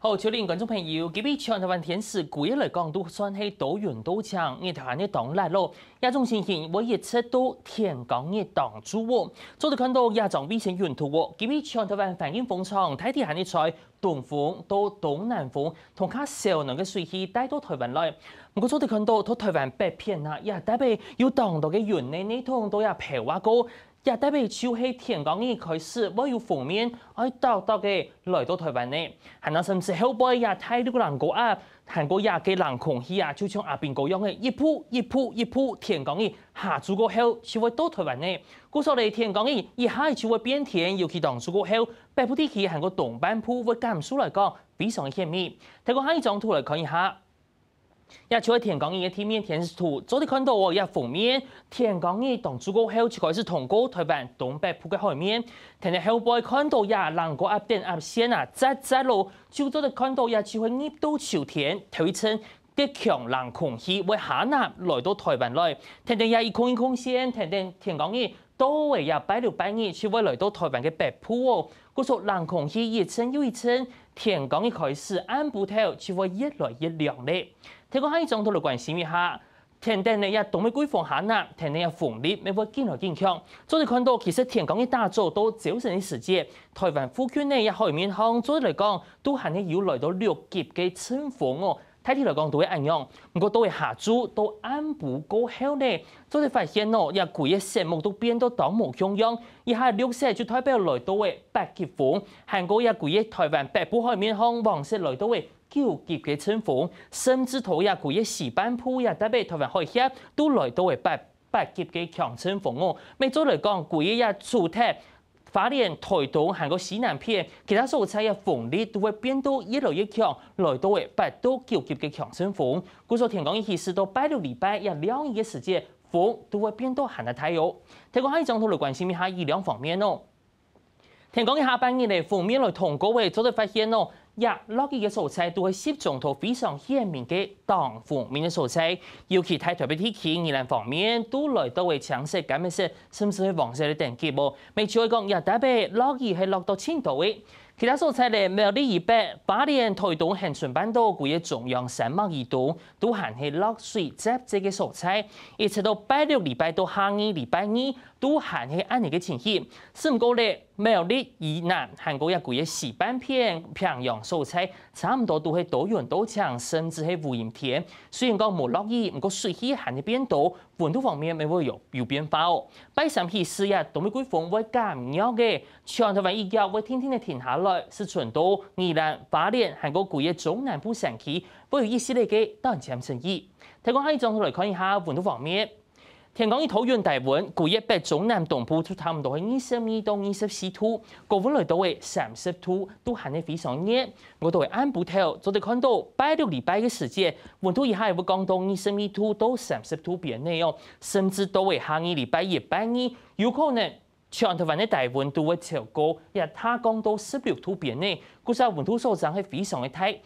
好，就连观众朋友，隔壁全台湾天時，攰来講都算係多云多强，日頭呢凍来咯。亚中先前我一出都天港日挡住我。昨天看到亚中邊先云图，喎，隔壁全台湾反境风场，睇啲係呢在东风到东南风，同卡少量的水汽带到台湾来。不过昨天看到到台湾北邊啊，又特別有強度的云呢，呢通都要平畫过。代表就海天光呢开始不有负面，爱到到嘅来到台湾呢，还有甚不后背也太到个人过啊，韩国也记人空气啊，就像阿平讲样嘅，一波一波一波天光呢下足个后就会到台湾呢。古说你天光呢，一下就会变天，尤其当初过后北部天气韩国东半部会感受来讲非常甜蜜。睇下一张图来看一下。也像天刚儿的天面天气图，早起看到也封面，天刚儿当主角，后就开始通过台湾东北埔的海面，天天后背看到也浪个压电压线啊，在在路，就早的看到也就会绿到朝天，台称极强冷空气会下南来到台湾来，天天也一空一空线，天天天刚儿都会也拜六拜二就会来到台湾的北部哦，据说冷空气一层又一层。天降的开始，安部头只会越来越亮嘞。这个阿姨从头关心一下，天天呢也多么规范下呢，天顶也风力也会健来健强。昨日看到其实天刚一大早到早晨的时间，台湾附近呢也开门红。昨日来讲，都还是要来到六级的清风哦。睇嚟嚟講都係鈊鈞，不过到佢下注都暗不过后呢，就发现哦，一攰嘅項目都变到倒模鈊鈞，一下绿色就代表来到為白結款，韩国一攰嘅台湾北部海面方，黃色来到為九级嘅春风，甚至乎一攰嘅時班盤也特別台湾海峡都来到為白白级嘅强春风哦。咪再嚟講攰一嘢做睇。大连推动韩国西南片其他所有产业风力都会变得越来越强来到为八度九级的强盛风据说天光一起时到八六礼拜要两个时间风都会变得很大太阳天光还有中途的关系没下一两方面呢天光一下半年的风面来通过喂早就发现了日 y 嘅素菜都系摄像头非常鲜明嘅糖负面嘅素菜，尤其睇特別啲啓二零方面，都来到会強勢咁樣式，甚至系黄色嘅定格。無咪即係講 l 特別落 y 系落到千度嘅。其他素菜咧，苗栗以北、八里、台東、恆春半島多、古嘅中央山脈以东，都含喺落水接汁嘅素菜，一直到拜六、礼拜到下年礼拜二，都含喺安尼嘅情形。試唔過咧，苗栗以南，韩国一句嘅四半片平阳素菜，差唔多都系多云多强，甚至係无阴天。虽然讲冇落雨，唔过水气含喺变度，本土方面咪会有有变化哦。拜三起四日，特別季风会减弱嘅，全台湾依家会天天嘅停下咯。是存多，宜兰、法联、韩国古业中南部山区，不有一系列嘅当前升温。提供下一张图来看一下温度方面，天江一草原大温，古业北中南东部出差不多系二十米到二十四度，国温来到会三十度，都行得非常热。我都会按步睇哦，昨天看到拜六礼拜嘅时间，温度以下会降到二十米度到三十度边内哦，甚至都会下礼拜一、拜二有可能。前台湾的大温度的最高，也他刚到十六度变内，估是温度销售还非常的态。